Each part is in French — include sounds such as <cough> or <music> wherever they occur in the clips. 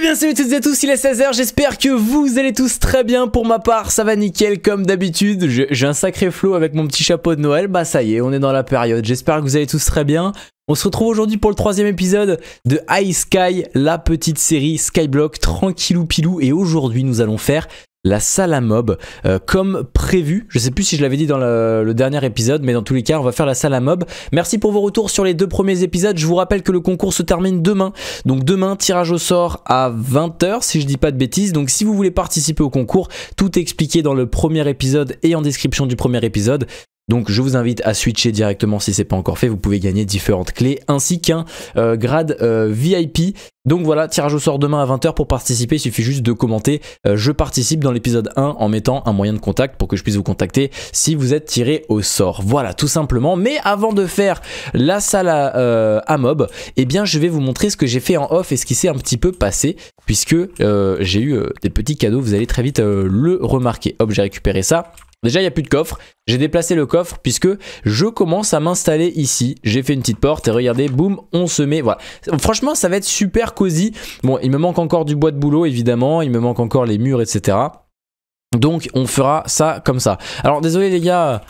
Eh bien salut toutes et à tous, il est 16h, j'espère que vous allez tous très bien, pour ma part ça va nickel comme d'habitude, j'ai un sacré flow avec mon petit chapeau de Noël, bah ça y est, on est dans la période, j'espère que vous allez tous très bien. On se retrouve aujourd'hui pour le troisième épisode de High Sky, la petite série Skyblock tranquillou pilou et aujourd'hui nous allons faire la salle à mob euh, comme prévu. Je sais plus si je l'avais dit dans le, le, dernier épisode, mais dans tous les cas, on va faire la salle à mob. Merci pour vos retours sur les deux premiers épisodes. Je vous rappelle que le concours se termine demain. Donc demain, tirage au sort à 20h, si je dis pas de bêtises. Donc si vous voulez participer au concours, tout est expliqué dans le premier épisode et en description du premier épisode. Donc je vous invite à switcher directement si c'est pas encore fait. Vous pouvez gagner différentes clés ainsi qu'un euh, grade euh, VIP. Donc voilà, tirage au sort demain à 20h pour participer. Il suffit juste de commenter euh, je participe dans l'épisode 1 en mettant un moyen de contact pour que je puisse vous contacter si vous êtes tiré au sort. Voilà, tout simplement. Mais avant de faire la salle à, à mob, eh bien je vais vous montrer ce que j'ai fait en off et ce qui s'est un petit peu passé puisque j'ai eu des petits cadeaux. Vous allez très vite le remarquer. Hop, j'ai récupéré ça. Déjà, il n'y a plus de coffre. J'ai déplacé le coffre puisque je commence à m'installer ici. J'ai fait une petite porte et regardez, boum, on se met. Voilà. Franchement, ça va être super cosy. Bon, il me manque encore du bois de boulot, évidemment. Il me manque encore les murs, etc. Donc, on fera ça comme ça. Alors, désolé les gars,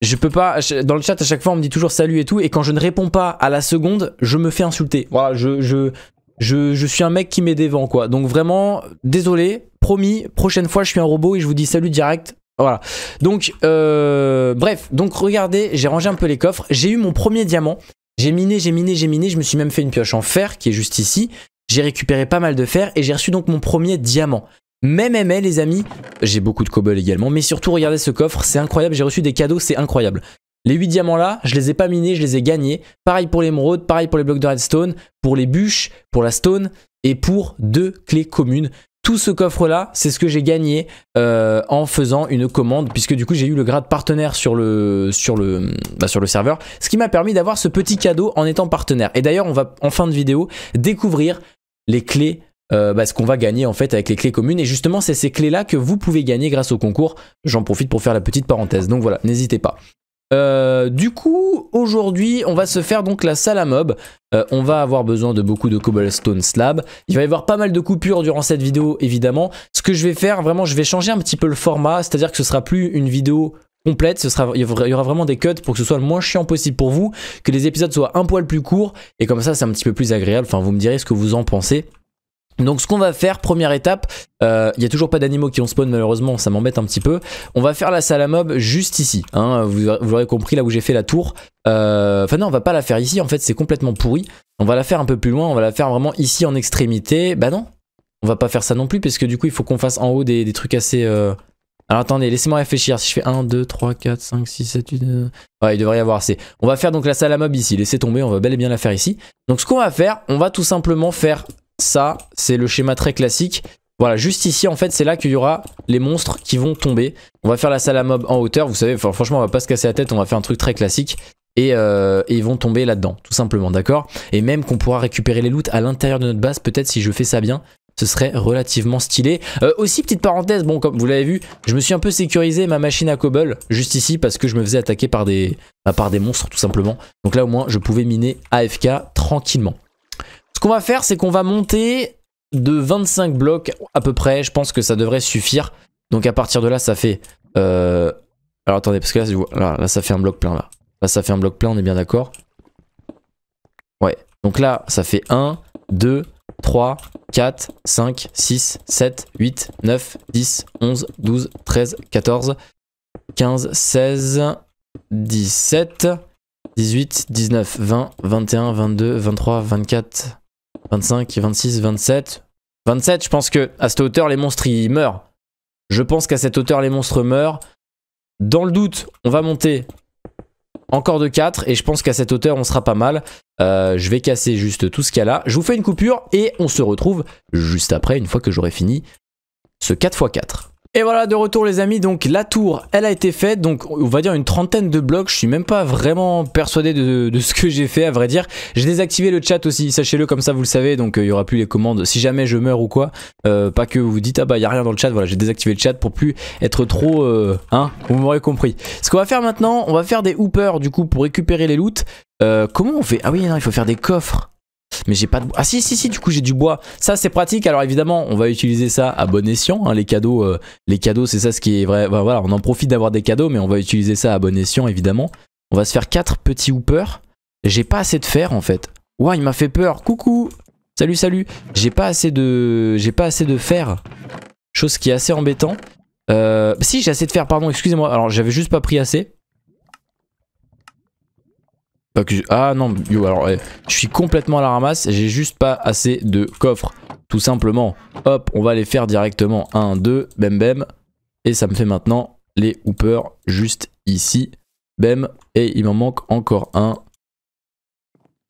je peux pas. Dans le chat, à chaque fois, on me dit toujours salut et tout. Et quand je ne réponds pas à la seconde, je me fais insulter. Voilà, je, je, je suis un mec qui met des vents, quoi. Donc vraiment, désolé. Promis, prochaine fois, je suis un robot et je vous dis salut direct. Voilà. Donc, euh, bref, donc regardez, j'ai rangé un peu les coffres. J'ai eu mon premier diamant. J'ai miné, j'ai miné, j'ai miné. Je me suis même fait une pioche en fer qui est juste ici. J'ai récupéré pas mal de fer et j'ai reçu donc mon premier diamant. Même mais les amis, j'ai beaucoup de cobble également. Mais surtout, regardez ce coffre, c'est incroyable. J'ai reçu des cadeaux, c'est incroyable. Les 8 diamants là, je les ai pas minés, je les ai gagnés. Pareil pour l'émeraude, pareil pour les blocs de redstone, pour les bûches, pour la stone et pour deux clés communes. Tout ce coffre-là, c'est ce que j'ai gagné euh, en faisant une commande, puisque du coup j'ai eu le grade partenaire sur le, sur le, bah, sur le serveur, ce qui m'a permis d'avoir ce petit cadeau en étant partenaire. Et d'ailleurs, on va en fin de vidéo découvrir les clés euh, bah, ce qu'on va gagner en fait avec les clés communes. Et justement, c'est ces clés-là que vous pouvez gagner grâce au concours. J'en profite pour faire la petite parenthèse. Donc voilà, n'hésitez pas. Euh, du coup, aujourd'hui, on va se faire donc la salle à mob. Euh, on va avoir besoin de beaucoup de cobblestone slab. Il va y avoir pas mal de coupures durant cette vidéo, évidemment. Ce que je vais faire, vraiment, je vais changer un petit peu le format. C'est-à-dire que ce sera plus une vidéo complète, ce sera, il y aura vraiment des cuts pour que ce soit le moins chiant possible pour vous, que les épisodes soient un poil plus courts, et comme ça c'est un petit peu plus agréable, enfin vous me direz ce que vous en pensez. Donc ce qu'on va faire, première étape, il euh, y n'y a toujours pas d'animaux qui ont spawn malheureusement, ça m'embête un petit peu. On va faire la salle à mob juste ici, hein. vous, l'aurez compris là où j'ai fait la tour. Euh, enfin non, on va pas la faire ici, en fait c'est complètement pourri. On va la faire un peu plus loin, on va la faire vraiment ici en extrémité. Bah non, on va pas faire ça non plus, parce que du coup il faut qu'on fasse en haut des, trucs assez... Euh, alors attendez, laissez-moi réfléchir, si je fais 1, 2, 3, 4, 5, 6, 7, 8... Ouais, il devrait y avoir assez. On va faire donc la salle à mob ici, laissez tomber, on va bel et bien la faire ici. Donc ce qu'on va faire, on va tout simplement faire ça, c'est le schéma très classique. Voilà, juste ici, en fait, c'est là qu'il y aura les monstres qui vont tomber. On va faire la salle à mob en hauteur. Vous savez, franchement, on va pas se casser la tête. On va faire un truc très classique. Et, euh, ils vont tomber là-dedans, tout simplement, d'accord Et même qu'on pourra récupérer les loots à l'intérieur de notre base, peut-être si je fais ça bien, ce serait relativement stylé. Euh, aussi, petite parenthèse, bon, comme vous l'avez vu, je me suis un peu sécurisé ma machine à cobble, juste ici, parce que je me faisais attaquer par des, bah, par des monstres, tout simplement. Donc là, au moins, je pouvais miner AFK tranquillement qu'on va faire, c'est qu'on va monter de 25 blocs à peu près. Je pense que ça devrait suffire. Donc à partir de là, ça fait... Euh, alors attendez, parce que là, là, là, ça fait un bloc plein. Là. là, ça fait un bloc plein, on est bien d'accord. Ouais. Donc là, ça fait 1, 2, 3, 4, 5, 6, 7, 8, 9, 10, 11, 12, 13, 14, 15, 16, 17, 18, 19, 20, 21, 22, 23, 24, 25, 26, 27. 27, je pense que à cette hauteur, les monstres, meurent. Je pense qu'à cette hauteur, les monstres meurent. Dans le doute, on va monter encore de 4 et je pense qu'à cette hauteur on sera pas mal. Euh, je vais casser juste tout ce qu'il y a là. Je vous fais une coupure et on se retrouve juste après une fois que j'aurai fini ce 4x4. Et voilà de retour les amis, donc la tour elle a été faite, donc on va dire une trentaine de blocs, je suis même pas vraiment persuadé de, ce que j'ai fait à vrai dire. J'ai désactivé le chat aussi, sachez-le comme ça vous le savez, donc euh, il y aura plus les commandes si jamais je meurs ou quoi. Euh, pas que vous vous dites ah bah il y a rien dans le chat, voilà j'ai désactivé le chat pour plus être trop, euh, hein, vous m'aurez compris. Ce qu'on va faire maintenant, on va faire des hoopers du coup pour récupérer les loots. comment on fait Ah oui il faut faire des coffres. Mais j'ai pas de bois. Ah si, si, si, du coup j'ai du bois. Ça c'est pratique. Alors évidemment, on va utiliser ça à bon escient. Hein, les cadeaux, euh, les cadeaux, c'est ça ce qui est vrai. voilà, on en profite d'avoir des cadeaux, mais on va utiliser ça à bon escient, évidemment. On va se faire quatre petits hoopers. J'ai pas assez de fer en fait. Ouah, il m'a fait peur. Coucou. Salut, salut. J'ai pas assez de, j'ai pas assez de fer. Chose qui est assez embêtant. Euh, si j'ai assez de fer, pardon. Excusez-moi. Alors j'avais juste pas pris assez. Ah non, alors je suis complètement à la ramasse, j'ai juste pas assez de coffres. Tout simplement, hop, on va les faire directement 1, 2, bem bem. Et ça me fait maintenant les hoopers juste ici. Bem, et il m'en manque encore un.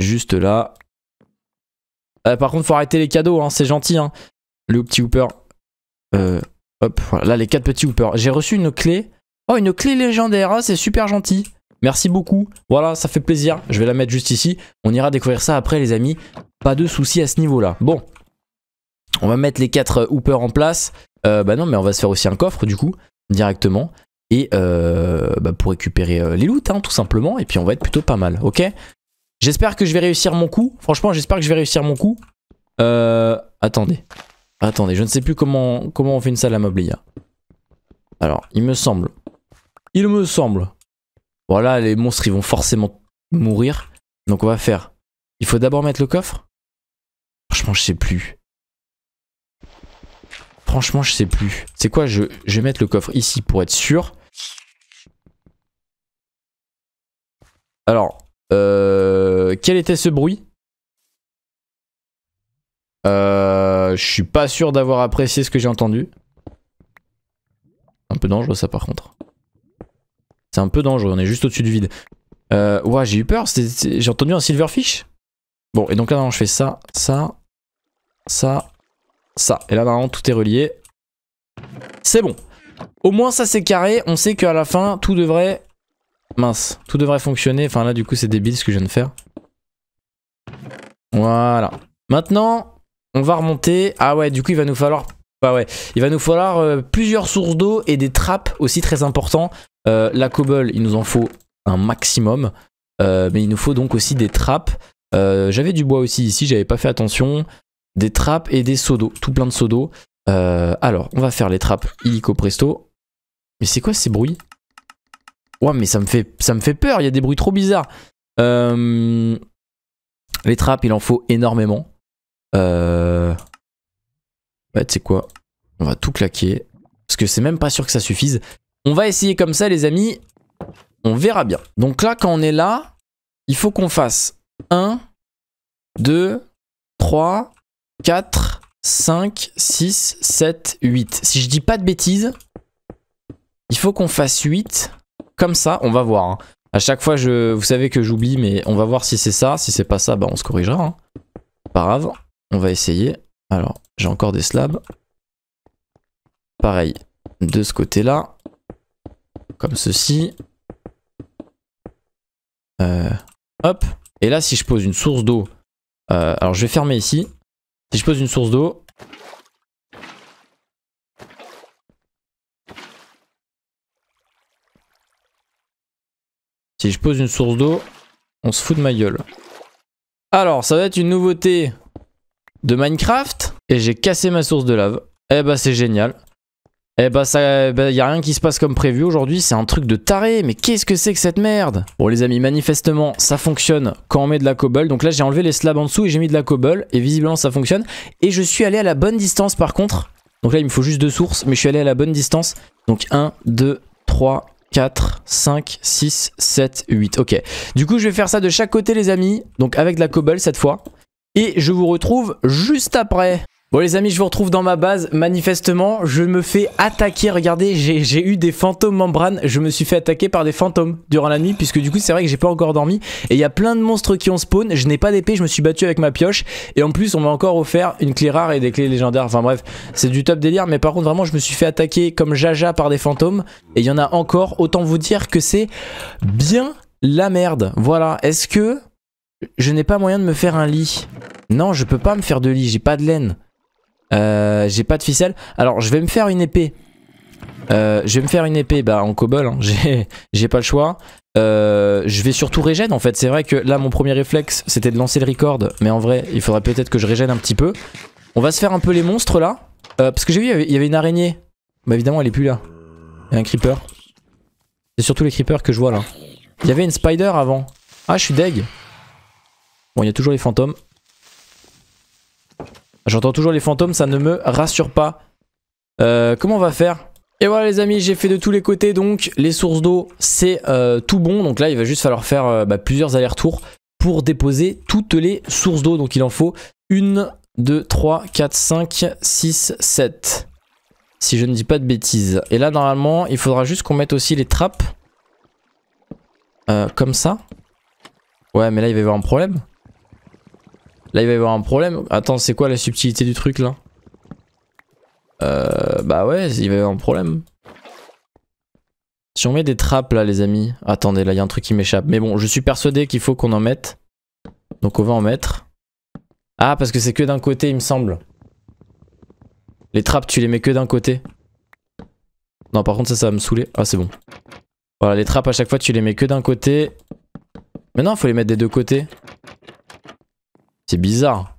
Juste là. Ah, par contre, faut arrêter les cadeaux, hein, c'est gentil. Hein. Le petit hooper. Euh, hop, voilà, là les quatre petits hoopers. J'ai reçu une clé. Oh, une clé légendaire, ah, c'est super gentil. Merci beaucoup. Voilà, ça fait plaisir. Je vais la mettre juste ici. On ira découvrir ça après, les amis. Pas de soucis à ce niveau-là. Bon. On va mettre les quatre euh, hoopers en place. Euh, bah non, mais on va se faire aussi un coffre, du coup, directement. Et euh, bah pour récupérer les loots, hein, tout simplement. Et puis, on va être plutôt pas mal, ok J'espère que je vais réussir mon coup. Franchement, j'espère que je vais réussir mon coup. attendez. Attendez, je ne sais plus comment, comment on fait une salle à meublier. Alors, il me semble. Il me semble voilà, les monstres, ils vont forcément mourir. Donc on va faire. Il faut d'abord mettre le coffre Franchement, je sais plus. Franchement, je sais plus. C'est quoi je, vais mettre le coffre ici pour être sûr. Alors, euh, quel était ce bruit euh, Je suis pas sûr d'avoir apprécié ce que j'ai entendu. Un peu dangereux ça par contre. C'est un peu dangereux, on est juste au-dessus du vide. Euh, ouais, j'ai eu peur, j'ai entendu un silverfish. Bon, et donc là, je fais ça, ça, ça, ça. Et là, normalement, tout est relié. C'est bon. Au moins, ça, c'est carré. On sait qu'à la fin, tout devrait... Mince, tout devrait fonctionner. Enfin, là, du coup, c'est débile ce que je viens de faire. Voilà. Maintenant, on va remonter. Ah ouais, du coup, il va nous falloir... Bah ouais, il va nous falloir euh, plusieurs sources d'eau et des trappes aussi très importants euh, la cobble, il nous en faut un maximum. Euh, mais il nous faut donc aussi des trappes. Euh, j'avais du bois aussi ici, j'avais pas fait attention. Des trappes et des seaux d'eau, tout plein de seaux d'eau. alors, on va faire les trappes illico presto. Mais c'est quoi ces bruits Ouais, mais ça me fait, ça me fait peur, il y a des bruits trop bizarres. les trappes, il en faut énormément. Euh... tu sais quoi On va tout claquer. Parce que c'est même pas sûr que ça suffise. On va essayer comme ça, les amis. On verra bien. Donc là, quand on est là, il faut qu'on fasse 1, 2, 3, 4, 5, 6, 7, 8. Si je dis pas de bêtises, il faut qu'on fasse 8. Comme ça, on va voir. A hein. À chaque fois, je, vous savez que j'oublie, mais on va voir si c'est ça. Si c'est pas ça, bah on se corrigera. Hein. Pas grave, on va essayer. Alors, j'ai encore des slabs. Pareil, de ce côté-là comme ceci. Euh, hop. Et là, si je pose une source d'eau, euh, alors je vais fermer ici. Si je pose une source d'eau, si je pose une source d'eau, on se fout de ma gueule. Alors, ça va être une nouveauté de Minecraft. Et j'ai cassé ma source de lave. Eh bah, c'est génial. Eh bah ça, bah y a rien qui se passe comme prévu aujourd'hui, c'est un truc de taré, mais qu'est-ce que c'est que cette merde Bon les amis, manifestement ça fonctionne quand on met de la cobble, donc là j'ai enlevé les slabs en dessous et j'ai mis de la cobble, et visiblement ça fonctionne, et je suis allé à la bonne distance par contre, donc là il me faut juste deux sources, mais je suis allé à la bonne distance, donc 1, 2, 3, 4, 5, 6, 7, 8, ok. Du coup je vais faire ça de chaque côté les amis, donc avec de la cobble cette fois, et je vous retrouve juste après Bon les amis je vous retrouve dans ma base, manifestement je me fais attaquer, regardez j'ai eu des fantômes membranes, je me suis fait attaquer par des fantômes durant la nuit puisque du coup c'est vrai que j'ai pas encore dormi et il y a plein de monstres qui ont spawn, je n'ai pas d'épée, je me suis battu avec ma pioche et en plus on m'a encore offert une clé rare et des clés légendaires, enfin bref c'est du top délire mais par contre vraiment je me suis fait attaquer comme jaja par des fantômes et il y en a encore, autant vous dire que c'est bien la merde, voilà, est-ce que je n'ai pas moyen de me faire un lit Non je peux pas me faire de lit, j'ai pas de laine euh, j'ai pas de ficelle. Alors, je vais me faire une épée. Euh, je vais me faire une épée bah, en cobble, hein. <laughs> j'ai pas le choix. Euh, je vais surtout régène en fait. C'est vrai que là, mon premier réflexe, c'était de lancer le record. Mais en vrai, il faudrait peut-être que je régène un petit peu. On va se faire un peu les monstres là. parce que j'ai vu, il y avait une araignée. Bah évidemment, elle est plus là. Il y a un creeper. C'est surtout les creepers que je vois là. Il y avait une spider avant. Ah, je suis deg. Bon, il y a toujours les fantômes. J'entends toujours les fantômes, ça ne me rassure pas. Euh, comment on va faire et voilà les amis, j'ai fait de tous les côtés, donc les sources d'eau, c'est euh, tout bon. Donc là, il va juste falloir faire euh, bah, plusieurs allers-retours pour déposer toutes les sources d'eau. Donc il en faut 1, 2, 3, 4, 5, 6, 7. Si je ne dis pas de bêtises. Et là, normalement, il faudra juste qu'on mette aussi les trappes. comme ça. Ouais, mais là, il va y avoir un problème. Là, il va y avoir un problème. Attends, c'est quoi la subtilité du truc, là euh, Bah ouais, il va y avoir un problème. Si on met des trappes, là, les amis... Attendez, là, il y a un truc qui m'échappe. Mais bon, je suis persuadé qu'il faut qu'on en mette. Donc, on va en mettre. Ah, parce que c'est que d'un côté, il me semble. Les trappes, tu les mets que d'un côté. Non, par contre, ça, ça va me saouler. Ah, c'est bon. Voilà, les trappes, à chaque fois, tu les mets que d'un côté. Mais non, faut les mettre des deux côtés. C'est bizarre.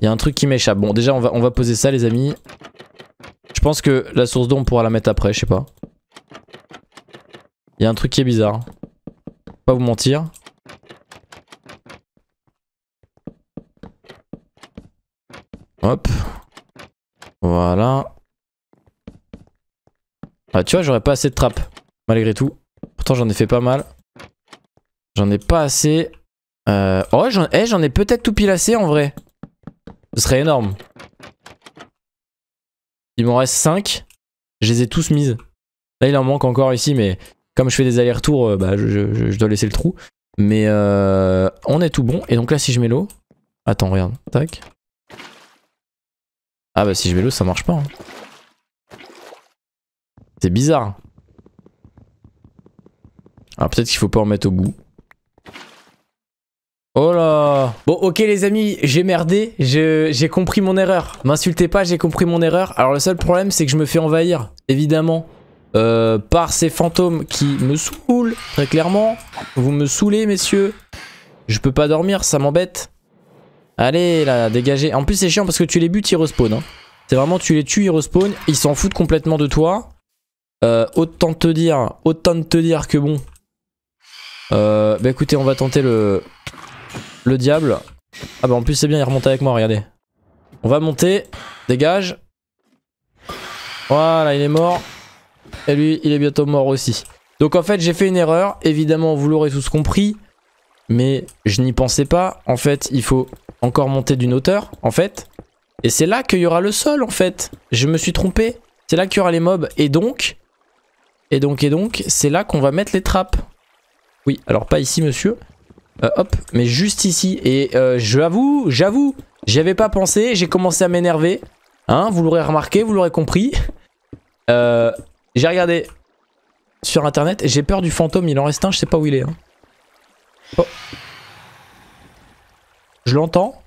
Il y a un truc qui m'échappe. Bon, déjà, on va, on va poser ça, les amis. Je pense que la source d'eau, on pourra la mettre après, je sais pas. Il y a un truc qui est bizarre. Pas vous mentir. Hop. Voilà. Ah, tu vois, j'aurais pas assez de trappes, malgré tout. Pourtant, j'en ai fait pas mal. J'en ai pas assez. Euh, oh, eh, j'en ai peut-être tout pilassé en vrai. Ce serait énorme. Il m'en reste 5. Je les ai tous mises. Là, il en manque encore ici, mais comme je fais des allers-retours, euh, bah, je, dois laisser le trou. Mais euh, on est tout bon. Et donc là, si je mets l'eau... Attends, regarde. Tac. Ah bah si je mets l'eau, ça marche pas. Hein. C'est bizarre. Alors peut-être qu'il faut pas en mettre au bout. Oh là Bon ok les amis, j'ai merdé, j'ai compris mon erreur. M'insultez pas, j'ai compris mon erreur. Alors le seul problème c'est que je me fais envahir, évidemment. Euh, par ces fantômes qui me saoulent, très clairement. Vous me saoulez messieurs. Je peux pas dormir, ça m'embête. Allez là, dégagez. En plus c'est chiant parce que tu les butes, ils respawn. Hein. C'est vraiment tu les tues, ils respawn. Ils s'en foutent complètement de toi. Euh, autant te dire, autant te dire que bon. Euh, bah écoutez, on va tenter le, le diable. Ah bah en plus c'est bien, il remonte avec moi, regardez. On va monter, dégage. Voilà, il est mort. Et lui, il est bientôt mort aussi. Donc en fait, j'ai fait une erreur. Évidemment, vous l'aurez tous compris. Mais je n'y pensais pas. En fait, il faut encore monter d'une hauteur, en fait. Et c'est là qu'il y aura le sol, en fait. Je me suis trompé. C'est là qu'il y aura les mobs. Et donc, et donc, et donc, c'est là qu'on va mettre les trappes. Oui, alors pas ici, monsieur. Euh, hop, mais juste ici. Et euh, J'avoue, j'avoue, j'avais pas pensé, j'ai commencé à m'énerver. Hein, vous l'aurez remarqué, vous l'aurez compris. Euh, j'ai regardé sur internet, j'ai peur du fantôme, il en reste un, je sais pas où il est. Hein. Oh. Je l'entends.